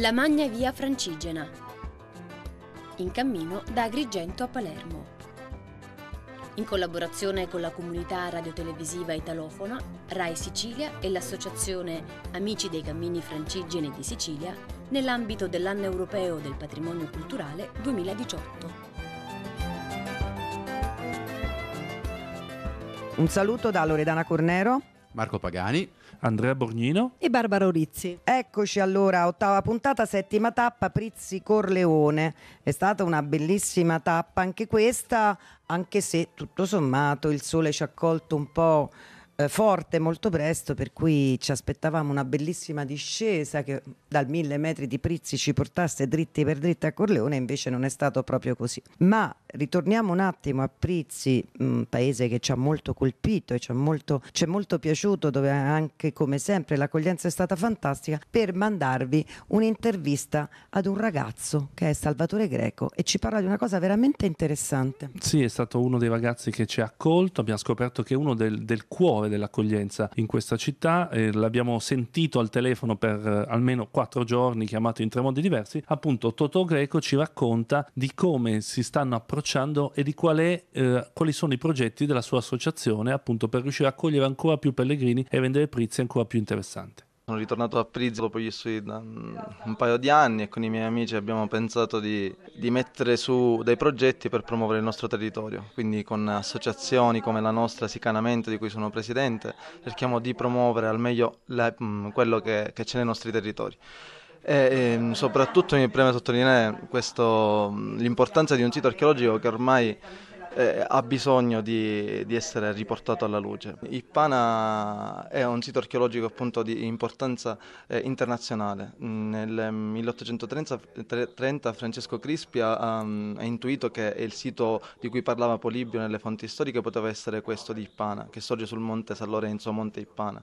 La Magna via Francigena, in cammino da Agrigento a Palermo. In collaborazione con la comunità radiotelevisiva italofona, RAI Sicilia e l'associazione Amici dei Cammini Francigeni di Sicilia, nell'ambito dell'anno europeo del patrimonio culturale 2018. Un saluto da Loredana Cornero Marco Pagani, Andrea Borgnino e Barbara Urizzi. Eccoci allora, ottava puntata, settima tappa, Prizzi Corleone. È stata una bellissima tappa anche questa, anche se tutto sommato il sole ci ha colto un po' eh, forte molto presto, per cui ci aspettavamo una bellissima discesa che dal mille metri di Prizzi ci portasse dritti per dritti a Corleone, invece non è stato proprio così. Ma ritorniamo un attimo a Prizzi, un paese che ci ha molto colpito e ci, molto, ci è molto piaciuto, dove anche come sempre l'accoglienza è stata fantastica, per mandarvi un'intervista ad un ragazzo che è Salvatore Greco e ci parla di una cosa veramente interessante. Sì, è stato uno dei ragazzi che ci ha accolto, abbiamo scoperto che è uno del, del cuore dell'accoglienza in questa città, eh, l'abbiamo sentito al telefono per eh, almeno quattro giorni, chiamato in tre modi diversi, appunto Totò Greco ci racconta di come si stanno approcciando approcciando e di quale, eh, quali sono i progetti della sua associazione appunto per riuscire a accogliere ancora più pellegrini e rendere Prizzi ancora più interessante. Sono ritornato a Prizzi dopo gli studi da un paio di anni e con i miei amici abbiamo pensato di, di, mettere su dei progetti per promuovere il nostro territorio, quindi con associazioni come la nostra Sicanamente di cui sono presidente cerchiamo di promuovere al meglio la, mm, quello che, che c'è nei nostri territori. E ehm, soprattutto mi preme sottolineare questo, l'importanza di un sito archeologico che ormai eh, ha bisogno di, di, essere riportato alla luce. Ippana è un sito archeologico appunto di importanza eh, internazionale. Nel 1830 Francesco Crispi ha, ehm, ha, intuito che il sito di cui parlava Polibio nelle fonti storiche poteva essere questo di Ippana, che sorge sul monte San Lorenzo, monte Ippana.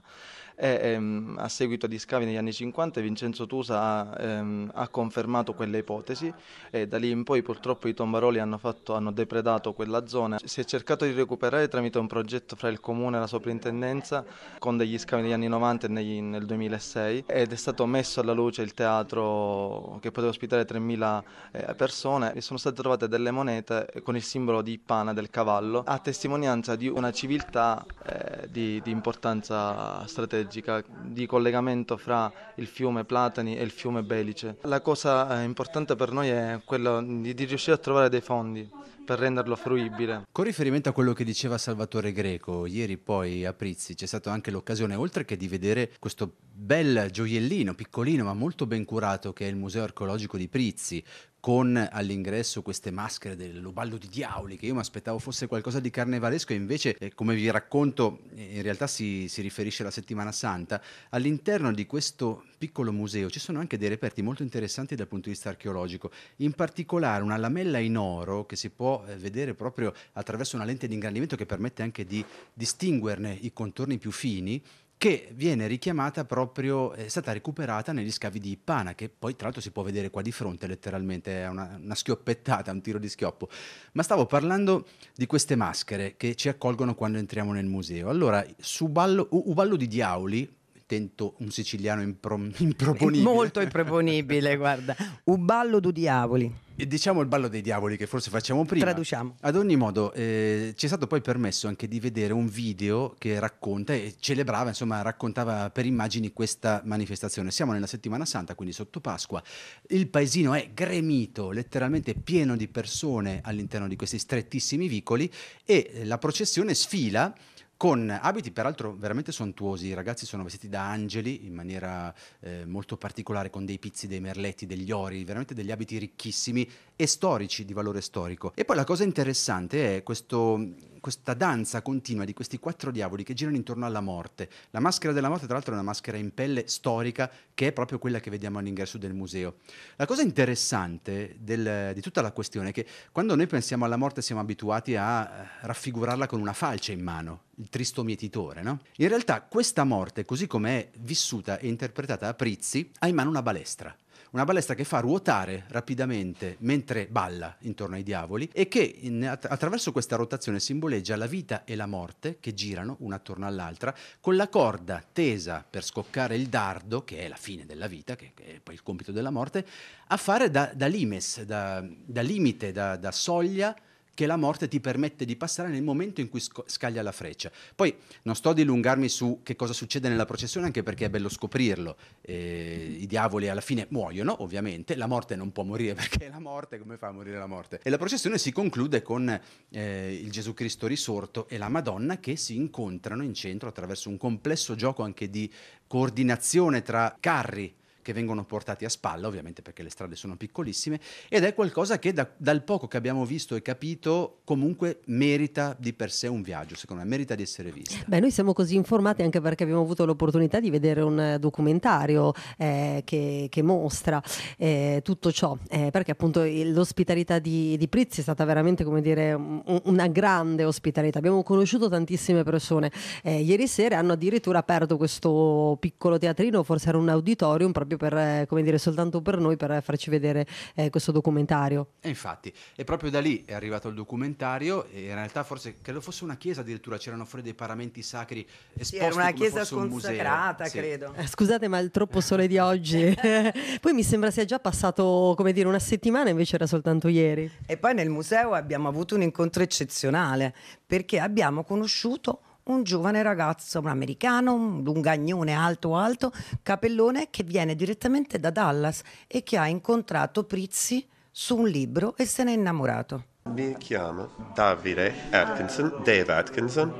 E, ehm, a seguito di scavi negli anni 50 Vincenzo Tusa ha, ehm, ha confermato quella ipotesi e da lì in poi purtroppo i tombaroli hanno, fatto, hanno depredato quella zona. Si è cercato di recuperare tramite un progetto fra il comune e la soprintendenza con degli scavi negli anni 90 e negli, nel 2006 ed è stato messo alla luce il teatro che poteva ospitare 3.000 eh, persone e sono state trovate delle monete eh, con il simbolo di Ipana del cavallo a testimonianza di una civiltà eh, di, di importanza strategica, di collegamento fra il fiume Platani e il fiume Belice. La cosa eh, importante per noi è quella di, di riuscire a trovare dei fondi per renderlo fruibile. Con riferimento a quello che diceva Salvatore Greco, ieri poi a Prizzi c'è stata anche l'occasione, oltre che di vedere questo bel gioiellino, piccolino ma molto ben curato, che è il Museo Archeologico di Prizzi, con all'ingresso queste maschere del luballo di diavoli, che io mi aspettavo fosse qualcosa di carnevalesco, e invece, eh, come vi racconto, eh, in realtà si, si riferisce alla settimana santa. All'interno di questo piccolo museo ci sono anche dei reperti molto interessanti dal punto di vista archeologico, in particolare una lamella in oro che si può eh, vedere proprio attraverso una lente di ingrandimento che permette anche di distinguerne i contorni più fini che viene richiamata proprio, è stata recuperata negli scavi di Ippana, che poi tra l'altro si può vedere qua di fronte letteralmente, è una, una, schioppettata, un tiro di schioppo. Ma stavo parlando di queste maschere che ci accolgono quando entriamo nel museo. Allora, su ballo, Uballo di Diauli, tento un siciliano improm- improponibile. Molto improponibile, guarda. Un ballo du diavoli. E diciamo il ballo dei diavoli che forse facciamo prima. Traduciamo. Ad ogni modo, eh, ci è stato poi permesso anche di vedere un video che racconta e celebrava, insomma, raccontava per immagini questa manifestazione. Siamo nella settimana santa, quindi sotto Pasqua. Il paesino è gremito, letteralmente pieno di persone all'interno di questi strettissimi vicoli e la processione sfila con abiti peraltro veramente sontuosi, i ragazzi sono vestiti da angeli in maniera eh, molto particolare, con dei pizzi, dei merletti, degli ori, veramente degli abiti ricchissimi e storici, di valore storico. E poi la cosa interessante è questo questa danza continua di questi quattro diavoli che girano intorno alla morte. La maschera della morte, tra l'altro, è una maschera in pelle storica che è proprio quella che vediamo all'ingresso del museo. La cosa interessante del, di tutta la questione è che quando noi pensiamo alla morte siamo abituati a eh, raffigurarla con una falce in mano, il tristo mietitore, no? In realtà questa morte, così come è vissuta e interpretata a Prizzi, ha in mano una balestra una balestra che fa ruotare rapidamente mentre balla intorno ai diavoli e che in, att- attraverso questa rotazione simboleggia la vita e la morte che girano una attorno all'altra con la corda tesa per scoccare il dardo, che è la fine della vita, che, che è poi il compito della morte, a fare da, da limes, da, da limite, da, da soglia che la morte ti permette di passare nel momento in cui scaglia la freccia. Poi non sto a dilungarmi su che cosa succede nella processione, anche perché è bello scoprirlo. Eh, I diavoli alla fine muoiono, ovviamente, la morte non può morire perché è la morte, come fa a morire la morte? E la processione si conclude con eh, il Gesù Cristo risorto e la Madonna che si incontrano in centro attraverso un complesso gioco anche di coordinazione tra carri che vengono portati a spalla, ovviamente perché le strade sono piccolissime, ed è qualcosa che da, dal poco che abbiamo visto e capito comunque merita di per sé un viaggio, secondo me, merita di essere visto. Beh, noi siamo così informati anche perché abbiamo avuto l'opportunità di vedere un eh, documentario eh, che, che, mostra eh, tutto ciò, eh, perché appunto l'ospitalità di, di, Prizzi è stata veramente, come dire, un, una grande ospitalità. Abbiamo conosciuto tantissime persone. Eh, ieri sera hanno addirittura aperto questo piccolo teatrino, forse era un auditorium proprio proprio per, eh, come dire, soltanto per noi, per farci vedere eh, questo documentario. E infatti, è proprio da lì è arrivato il documentario e in realtà forse, credo fosse una chiesa addirittura, c'erano fuori dei paramenti sacri esposti sì, era una chiesa consacrata, un sì. credo. Eh, scusate, ma il troppo sole di oggi. poi mi sembra sia già passato, come dire, una settimana, invece era soltanto ieri. E poi nel museo abbiamo avuto un incontro eccezionale, perché abbiamo conosciuto un giovane ragazzo, un americano, un lungagnone alto alto, capellone, che viene direttamente da Dallas e che ha incontrato Prizzi su un libro e se ne è innamorato. Mi chiamo Davide Atkinson, Dave Atkinson,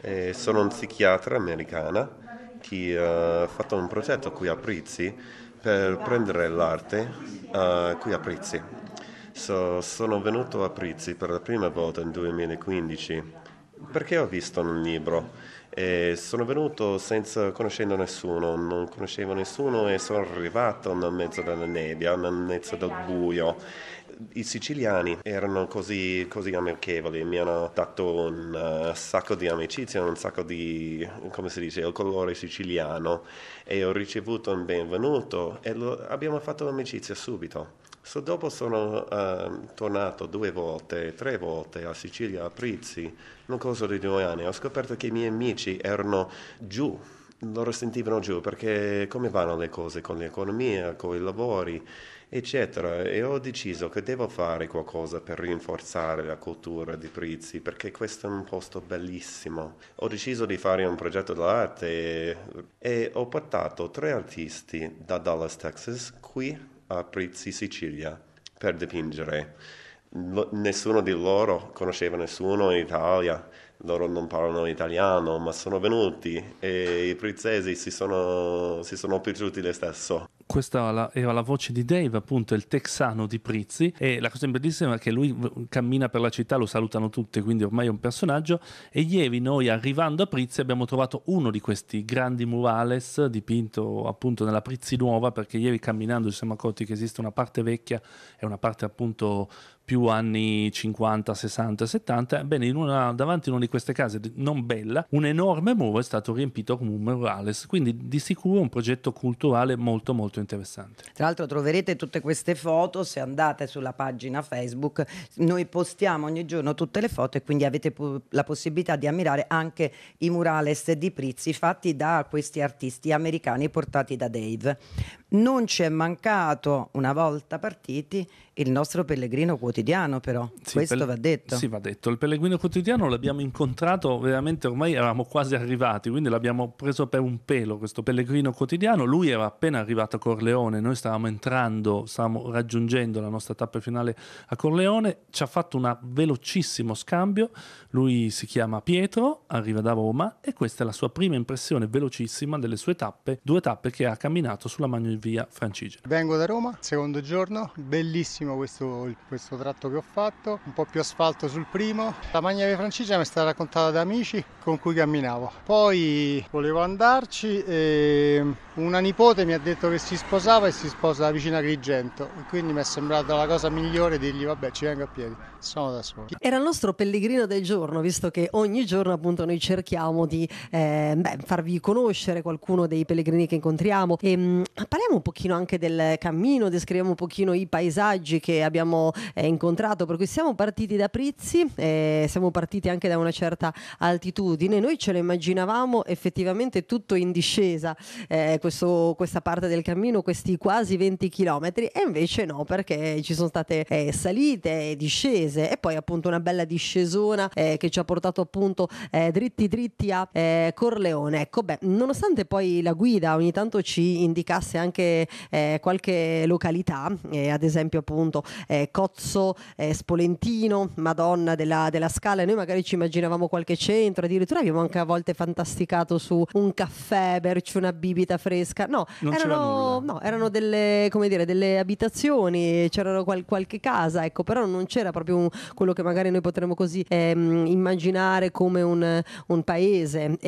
e sono un psichiatra americano eh, che ha fatto un progetto qui a Prizzi per prendere l'arte uh, qui a Prizzi. So, sono venuto a Prizzi per la prima volta nel 2015 perché ho visto un libro? E sono venuto senza conoscendo nessuno, non conoscevo nessuno e sono arrivato nel mezzo della nebbia, nel mezzo del buio. I siciliani erano così, così amichevoli, mi hanno dato un uh, sacco di amicizia, un sacco di, come si dice, il colore siciliano e ho ricevuto un benvenuto e lo, abbiamo fatto amicizia subito. So, dopo sono uh, tornato due volte, tre volte a Sicilia, a Prizzi, nel corso di due anni. Ho scoperto che i miei amici erano giù, loro sentivano giù perché come vanno le cose con l'economia, con i lavori, eccetera. E ho deciso che devo fare qualcosa per rinforzare la cultura di Prizzi perché questo è un posto bellissimo. Ho deciso di fare un progetto d'arte e, e ho portato tre artisti da Dallas, Texas, qui a Prizzi Sicilia per dipingere. L- nessuno di loro conosceva nessuno in Italia, loro non parlano italiano, ma sono venuti e i prizzesi si sono, si sono piaciuti lo stesso questa era la voce di Dave, appunto il texano di Prizzi e la cosa bellissima è che lui cammina per la città, lo salutano tutti, quindi ormai è un personaggio e ieri noi arrivando a Prizzi abbiamo trovato uno di questi grandi murales dipinto appunto nella Prizzi nuova perché ieri camminando ci siamo accorti che esiste una parte vecchia e una parte appunto più anni 50, 60 e 70. Ebbene, una, davanti a una di queste case non bella, un enorme muro è stato riempito con un murales, quindi di sicuro un progetto culturale molto molto interessante. Tra l'altro troverete tutte queste foto se andate sulla pagina Facebook, noi postiamo ogni giorno tutte le foto e quindi avete la possibilità di ammirare anche i murales di Prizzi fatti da questi artisti americani portati da Dave. Non ci è mancato, una volta partiti, il nostro pellegrino quotidiano però, sì, questo va detto. Sì, va detto. Il pellegrino quotidiano l'abbiamo incontrato veramente, ormai eravamo quasi arrivati, quindi l'abbiamo preso per un pelo questo pellegrino quotidiano. Lui era appena arrivato a Corleone, noi stavamo entrando, stavamo raggiungendo la nostra tappa finale a Corleone, ci ha fatto un velocissimo scambio, lui si chiama Pietro, arriva da Roma e questa è la sua prima impressione velocissima delle sue tappe, due tappe che ha camminato sulla Magna in via Francigena. Vengo da Roma, secondo giorno, bellissimo questo, questo tratto che ho fatto, un po' più asfalto sul primo. La Magna via Francigena mi è stata raccontata da amici con cui camminavo. Poi volevo andarci e una nipote mi ha detto che si sposava e si sposa vicino a Grigento quindi mi è sembrata la cosa migliore dirgli vabbè ci vengo a piedi, sono da solo. Era il nostro pellegrino del giorno, visto che ogni giorno appunto noi cerchiamo di eh, beh, farvi conoscere qualcuno dei pellegrini che incontriamo e ehm, mh, parliamo un pochino anche del cammino, descriviamo un pochino i paesaggi che abbiamo eh, incontrato, per cui siamo partiti da Prizzi, eh, siamo partiti anche da una certa altitudine, noi ce lo immaginavamo effettivamente tutto in discesa, eh, questo, questa parte del cammino, questi quasi 20 km, e invece no, perché ci sono state eh, salite e discese e poi appunto una bella discesona eh, che ci ha portato appunto eh, dritti dritti a Corleone. Ecco, beh, nonostante poi la guida ogni tanto ci indicasse anche anche eh, qualche località, eh, ad esempio appunto eh, Cozzo, eh, Spolentino, Madonna della, della, Scala, noi magari ci immaginavamo qualche centro, addirittura abbiamo anche a volte fantasticato su un caffè, berci una bibita fresca, no, non erano, no, erano delle, dire, delle, abitazioni, c'era qual, qualche casa, ecco, però non c'era proprio un, quello che magari noi potremmo così ehm, immaginare come un, un paese,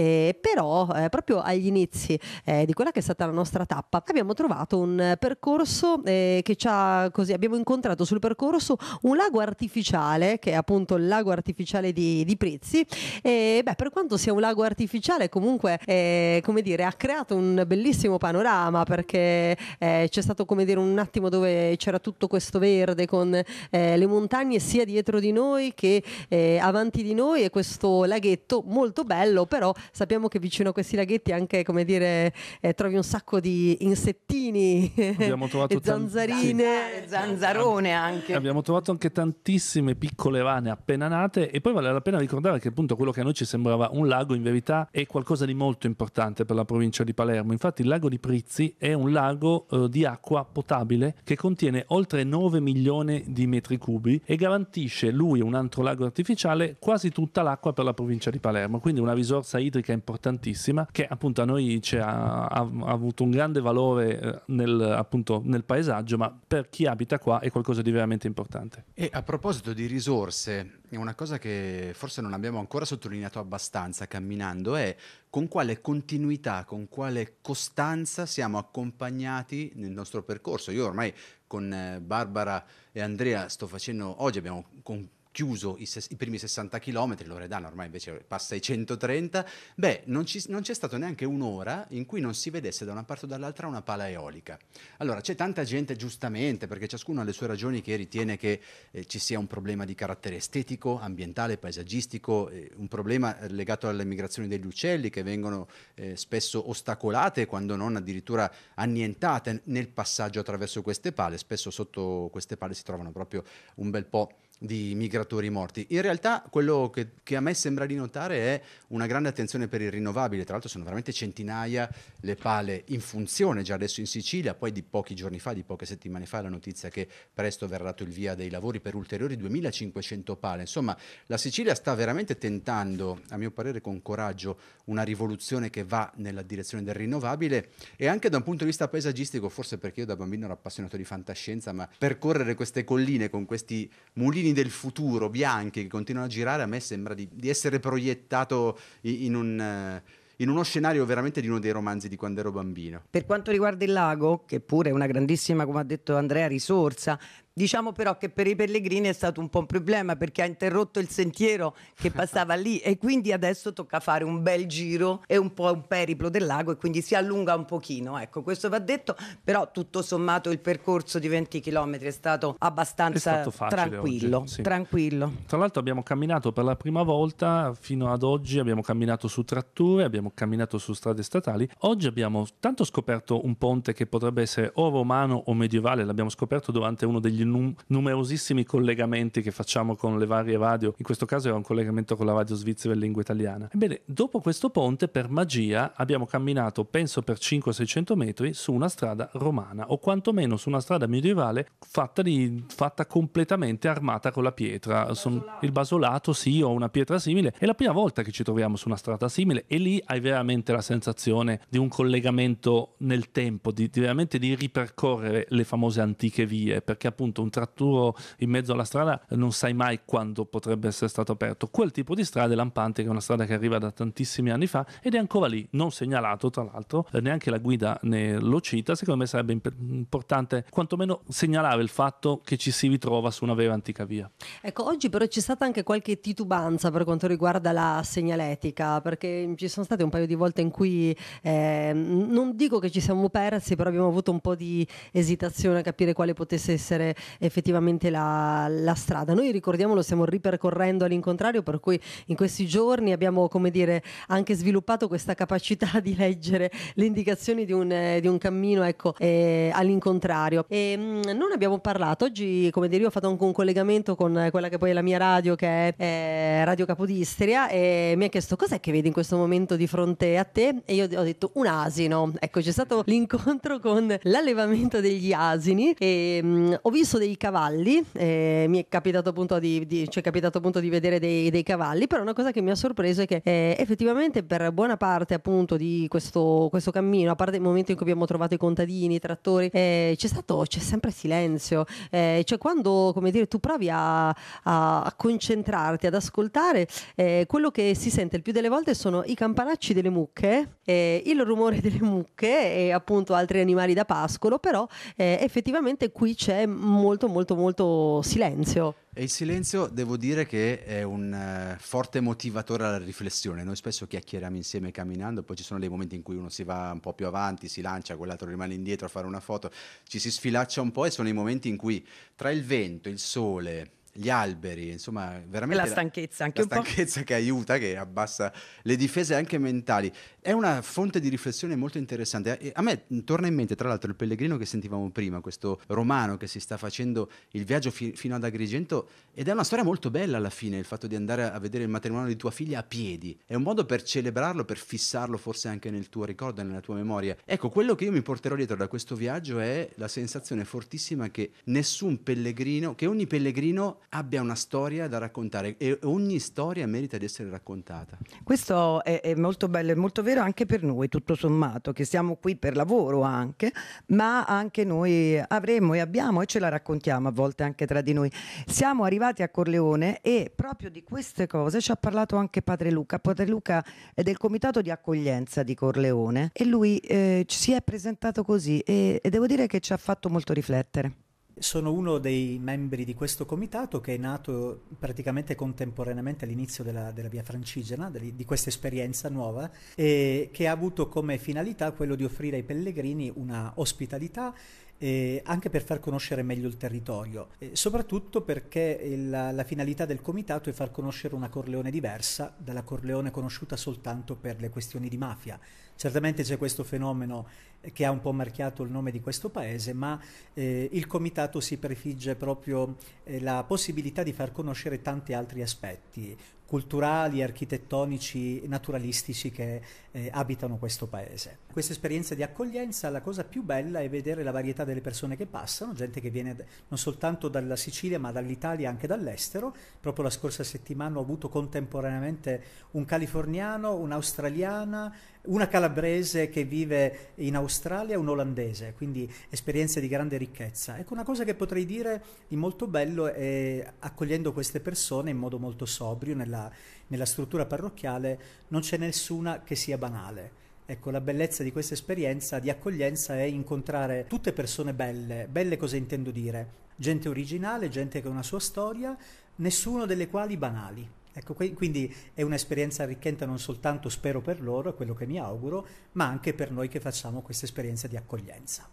però eh, proprio agli inizi eh, di quella che è stata la nostra tappa abbiamo trovato un eh, percorso eh, che ci ha così abbiamo incontrato sul percorso un lago artificiale che è appunto il lago artificiale di, di Prezzi e beh, per quanto sia un lago artificiale comunque eh, come dire ha creato un bellissimo panorama perché eh, c'è stato come dire un attimo dove c'era tutto questo verde con eh, le montagne sia dietro di noi che eh, avanti di noi e questo laghetto molto bello però sappiamo che vicino a questi laghetti anche come dire trovi un sacco di insetti insettini abbiamo trovato zanzarine, tanti... Eh, zanzarone anche. Abbiamo trovato anche tantissime piccole rane appena nate e poi vale la pena ricordare che appunto quello che a noi ci sembrava un lago in verità è qualcosa di molto importante per la provincia di Palermo. Infatti il lago di Prizzi è un lago eh, di acqua potabile che contiene oltre 9 milioni di metri cubi e garantisce lui un altro lago artificiale quasi tutta l'acqua per la provincia di Palermo, quindi una risorsa idrica importantissima che appunto a noi ci ha, ha, ha avuto un grande valore eh, nel, appunto, nel paesaggio, ma per chi abita qua è qualcosa di veramente importante. E a proposito di risorse, una cosa che forse non abbiamo ancora sottolineato abbastanza camminando è con quale continuità, con quale costanza siamo accompagnati nel nostro percorso. Io ormai con eh, Barbara e Andrea sto facendo, oggi abbiamo con, chiuso i, ses- i primi 60 km, Loredana ormai invece passa i 130, beh, non, ci, non c'è stato neanche un'ora in cui non si vedesse da una parte o dall'altra una pala eolica. Allora, c'è tanta gente, giustamente, perché ciascuno ha le sue ragioni, che ritiene che eh, ci sia un problema di carattere estetico, ambientale, paesaggistico, eh, un problema eh, legato alle migrazioni degli uccelli che vengono eh, spesso ostacolate, quando non addirittura annientate nel passaggio attraverso queste pale. Spesso sotto queste pale si trovano proprio un bel po' di migratori morti. In realtà quello che, che, a me sembra di notare è una grande attenzione per il rinnovabile, tra l'altro sono veramente centinaia le pale in funzione già adesso in Sicilia, poi di pochi giorni fa, di poche settimane fa la notizia che presto verrà dato il via dei lavori per ulteriori 2500 pale. Insomma, la Sicilia sta veramente tentando, a mio parere con coraggio, una rivoluzione che va nella direzione del rinnovabile e anche da un punto di vista paesaggistico, forse perché io da bambino ero appassionato di fantascienza, ma percorrere queste colline con questi mulini confini del futuro bianche che continuano a girare, a me sembra di, di essere proiettato in un eh, in uno scenario veramente di uno dei romanzi di quando ero bambino. Per quanto riguarda il lago, che pure è una grandissima, come ha detto Andrea, risorsa, Diciamo però che per i pellegrini è stato un po' un problema perché ha interrotto il sentiero che passava lì e quindi adesso tocca fare un bel giro e un po' un periplo del lago e quindi si allunga un pochino. Ecco, questo va detto, però tutto sommato il percorso di 20 km è stato abbastanza è stato tranquillo, oggi, sì. tranquillo. Tra l'altro abbiamo camminato per la prima volta fino ad oggi, abbiamo camminato su tratture, abbiamo camminato su strade statali. Oggi abbiamo tanto scoperto un ponte che potrebbe essere o romano o medievale, l'abbiamo scoperto durante uno degli num- numerosissimi collegamenti che facciamo con le varie radio, in questo caso era un collegamento con la radio svizzera in lingua italiana. Ebbene, dopo questo ponte, per magia, abbiamo camminato, penso, per 500-600 metri su una strada romana, o quantomeno su una strada medievale fatta, di, fatta completamente armata con la pietra. Son, il basolato, sì, o una pietra simile. È la prima volta che ci troviamo su una strada simile e lì hai veramente la sensazione di un collegamento nel tempo, di, di veramente di ripercorrere le famose antiche vie, perché appunto appunto un tratturo in mezzo alla strada non sai mai quando potrebbe essere stato aperto. Quel tipo di strada è lampante, che è una strada che arriva da tantissimi anni fa ed è ancora lì, non segnalato tra l'altro, eh, neanche la guida ne lo cita. Secondo me sarebbe importante quantomeno segnalare il fatto che ci si ritrova su una vera antica via. Ecco, oggi però c'è stata anche qualche titubanza per quanto riguarda la segnaletica, perché ci sono state un paio di volte in cui eh, non dico che ci siamo persi, però abbiamo avuto un po' di esitazione a capire quale potesse essere effettivamente la, la strada. Noi ricordiamo lo stiamo ripercorrendo all'incontrario, per cui in questi giorni abbiamo come dire, anche sviluppato questa capacità di leggere le indicazioni di un, eh, di un cammino ecco, eh, all'incontrario. E, ehm, mh, non abbiamo parlato oggi, come dire, io ho fatto anche un collegamento con quella che poi è la mia radio, che è eh, Radio Capodistria, e mi ha chiesto cos'è che vedi in questo momento di fronte a te e io ho detto un asino. Ecco, c'è stato l'incontro con l'allevamento degli asini e ehm, mh, ho visto visto dei cavalli, eh, mi è capitato appunto di, di, cioè, capitato appunto di vedere dei, dei, cavalli, però una cosa che mi ha sorpreso è che eh, effettivamente per buona parte appunto di questo, questo, cammino, a parte il momento in cui abbiamo trovato i contadini, i trattori, eh, c'è stato, c'è sempre silenzio, eh, cioè quando come dire tu provi a, a concentrarti, ad ascoltare, eh, quello che si sente il più delle volte sono i campanacci delle mucche, eh, il rumore delle mucche e appunto altri animali da pascolo, però effettivamente qui c'è molto molto, molto, molto silenzio. E il silenzio devo dire che è un uh, forte motivatore alla riflessione. Noi spesso chiacchieriamo insieme camminando, poi ci sono dei momenti in cui uno si va un po' più avanti, si lancia, quell'altro rimane indietro a fare una foto, ci si sfilaccia un po' e sono i momenti in cui tra il vento, il sole, gli alberi, insomma, veramente... E la stanchezza anche la un stanchezza po'. che aiuta, che abbassa le difese anche mentali. È una fonte di riflessione molto interessante. a me torna in mente, tra l'altro, il pellegrino che sentivamo prima, questo romano che si sta facendo il viaggio fi- fino ad Agrigento ed è una storia molto bella alla fine, il fatto di andare a vedere il matrimonio di tua figlia a piedi. È un modo per celebrarlo, per fissarlo forse anche nel tuo ricordo, nella tua memoria. Ecco, quello che io mi porterò dietro da questo viaggio è la sensazione fortissima che nessun pellegrino, che ogni pellegrino abbia una storia da raccontare e ogni storia merita di essere raccontata. Questo è, è, molto bello, è molto vero anche per noi, tutto sommato, che siamo qui per lavoro anche, ma anche noi avremo e abbiamo e ce la raccontiamo a volte anche tra di noi. Siamo arrivati a Corleone e proprio di queste cose ci ha parlato anche Padre Luca. Padre Luca è del comitato di accoglienza di Corleone e lui eh, si è presentato così e, e devo dire che ci ha fatto molto riflettere. Sono uno dei membri di questo comitato che è nato praticamente contemporaneamente all'inizio della, della Via Francigena, de, di questa esperienza nuova, e che ha avuto come finalità quello di offrire ai pellegrini una ospitalità eh, anche per far conoscere meglio il territorio, eh, soprattutto perché la, la, finalità del comitato è far conoscere una Corleone diversa dalla Corleone conosciuta soltanto per le questioni di mafia. Certamente c'è questo fenomeno che ha un po' marchiato il nome di questo paese, ma eh, il comitato si prefigge proprio eh, la possibilità di far conoscere tanti altri aspetti, culturali, architettonici, naturalistici che eh, abitano questo paese. Questa esperienza di accoglienza, la cosa più bella è vedere la varietà delle persone che passano, gente che viene non soltanto dalla Sicilia ma dall'Italia anche dall'estero. Proprio la scorsa settimana ho avuto contemporaneamente un californiano, un'australiana, una calabrese che vive in Australia, un olandese, quindi esperienze di grande ricchezza. Ecco una cosa che potrei dire di molto bello è accogliendo queste persone in modo molto sobrio nella nella, nella struttura parrocchiale non c'è nessuna che sia banale. Ecco, la bellezza di questa esperienza di accoglienza è incontrare tutte persone belle. Belle cosa intendo dire? Gente originale, gente che ha una sua storia, nessuno delle quali banali. Ecco, quindi è un'esperienza arricchente non soltanto spero per loro, è quello che mi auguro, ma anche per noi che facciamo questa esperienza di accoglienza.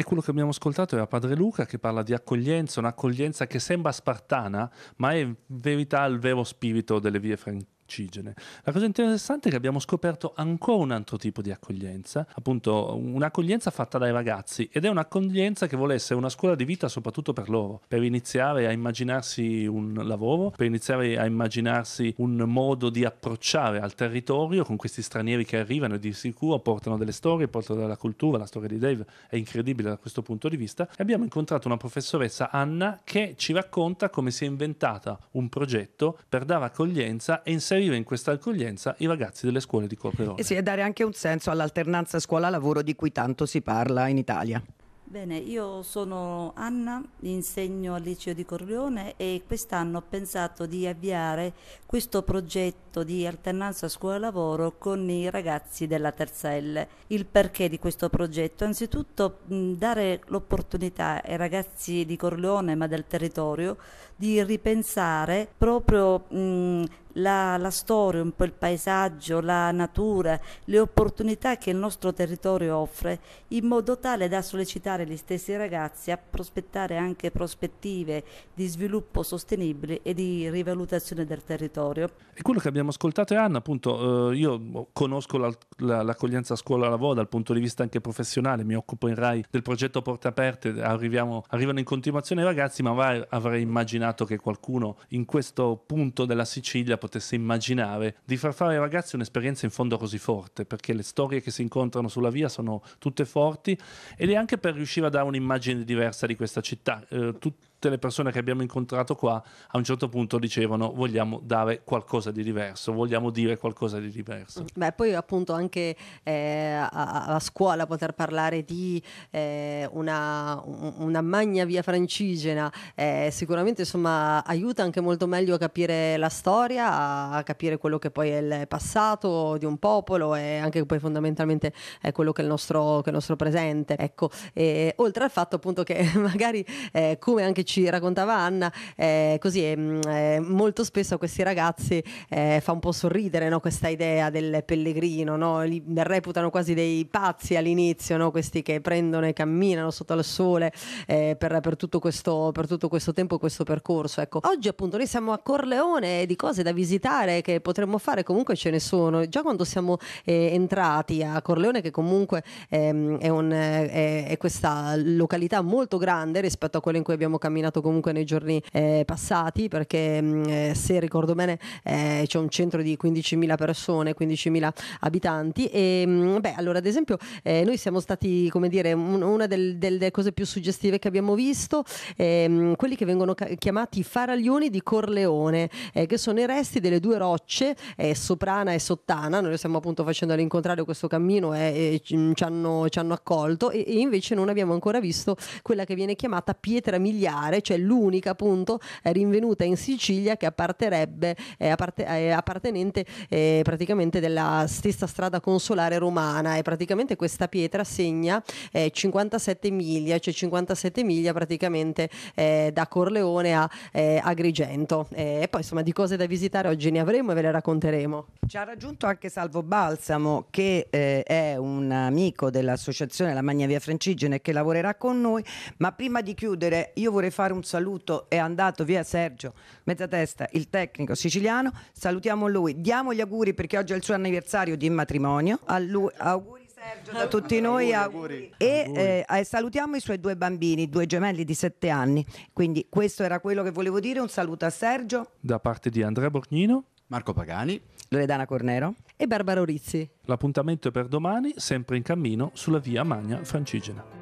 E quello che abbiamo ascoltato era Padre Luca che parla di accoglienza, un'accoglienza che sembra spartana, ma è in verità il vero spirito delle vie francesi Cigene. La cosa interessante è che abbiamo scoperto ancora un altro tipo di accoglienza, appunto un'accoglienza fatta dai ragazzi ed è un'accoglienza che vuole essere una scuola di vita soprattutto per loro, per iniziare a immaginarsi un lavoro, per iniziare a immaginarsi un modo di approcciare al territorio con questi stranieri che arrivano e di sicuro portano delle storie, portano della cultura, la storia di Dave è incredibile da questo punto di vista. E abbiamo incontrato una professoressa Anna che ci racconta come si è inventata un progetto per dare accoglienza e inserire vive in questa accoglienza i ragazzi delle scuole di Corleone. E eh sì, e dare anche un senso all'alternanza scuola-lavoro di cui tanto si parla in Italia. Bene, io sono Anna, insegno al liceo di Corleone e quest'anno ho pensato di avviare questo progetto di alternanza scuola-lavoro con i ragazzi della terza L. Il perché di questo progetto? Anzitutto dare l'opportunità ai ragazzi di Corleone ma del territorio di ripensare proprio mh, la, la, storia, un po' il paesaggio, la natura, le opportunità che il nostro territorio offre, in modo tale da sollecitare gli stessi ragazzi a prospettare anche prospettive di sviluppo sostenibile e di rivalutazione del territorio. E quello che abbiamo ascoltato è Anna, appunto, eh, io conosco la, la, l'accoglienza a scuola VOA dal punto di vista anche professionale, mi occupo in RAI del progetto Porte Aperte, arrivano in continuazione i ragazzi, ma avrei immaginato che qualcuno in questo punto della Sicilia potesse immaginare di far fare ai ragazzi un'esperienza in fondo così forte, perché le storie che si incontrano sulla via sono tutte forti ed è anche per riuscire a dare un'immagine diversa di questa città. Eh, tut- tutte le persone che abbiamo incontrato qua a un certo punto dicevano vogliamo dare qualcosa di diverso, vogliamo dire qualcosa di diverso. Beh, poi appunto anche eh, a, a, scuola poter parlare di eh, una, una, magna via francigena eh, sicuramente insomma aiuta anche molto meglio a capire la storia, a, a, capire quello che poi è il passato di un popolo e anche poi fondamentalmente è quello che è il nostro, che è il nostro presente. Ecco, e, oltre al fatto appunto che magari eh, come anche ci raccontava Anna, eh, così mm, eh, molto spesso a questi ragazzi eh, fa un po' sorridere no? questa idea del pellegrino, no? li reputano quasi dei pazzi all'inizio, no? questi che prendono e camminano sotto al sole eh, per, per, tutto questo, per tutto questo tempo e questo percorso. Ecco, oggi appunto noi siamo a Corleone eh, di cose da visitare che potremmo fare, comunque ce ne sono. Già quando siamo eh, entrati a Corleone, che comunque ehm, è, un, è, è questa località molto grande rispetto a quella in cui abbiamo camminato, nominato comunque nei giorni eh, passati perché mh, mm, eh, se ricordo bene eh, c'è un centro di 15.000 persone, 15.000 abitanti e mm, beh allora ad esempio eh, noi siamo stati come dire un, una del, del, delle cose più suggestive che abbiamo visto, mh, ehm, quelli che vengono ca- chiamati faraglioni di Corleone eh, che sono i resti delle due rocce eh, Soprana e Sottana, noi stiamo appunto facendo all'incontrario questo cammino e, mm, ci, hanno, ci hanno accolto e, e invece non abbiamo ancora visto quella che viene chiamata pietra miliare particolare, cioè l'unica appunto rinvenuta in Sicilia che apparterebbe, è eh, apparte, è eh, appartenente eh, praticamente della stessa strada consolare romana e praticamente questa pietra segna eh, 57 miglia, cioè 57 miglia praticamente eh, da Corleone a eh, Agrigento. e poi insomma di cose da visitare oggi ne avremo e ve le racconteremo. Ci ha raggiunto anche Salvo Balsamo che è un amico dell'associazione La Magna Via Francigene che lavorerà con noi, ma prima di chiudere io vorrei fare fare un saluto è andato via Sergio Mezzatesta, il tecnico siciliano. Salutiamo lui, diamo gli auguri perché oggi è il suo anniversario di matrimonio. A lui, auguri Sergio da tutti noi auguri, auguri. e eh, eh, salutiamo i suoi due bambini, due gemelli di sette anni. Quindi questo era quello che volevo dire, un saluto a Sergio. Da parte di Andrea Borgnino, Marco Pagani, Loredana Cornero e Barbara Rizzi. L'appuntamento è per domani, sempre in cammino sulla via Magna Francigena.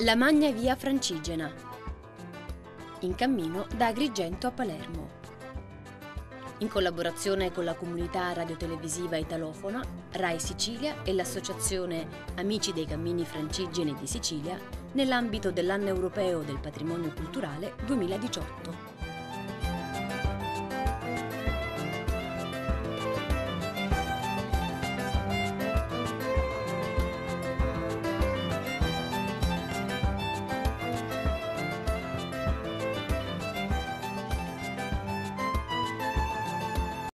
La Magna via Francigena, in cammino da Agrigento a Palermo. In collaborazione con la comunità radiotelevisiva italofona, RAI Sicilia e l'associazione Amici dei Cammini Francigeni di Sicilia, nell'ambito dell'anno europeo del patrimonio culturale 2018.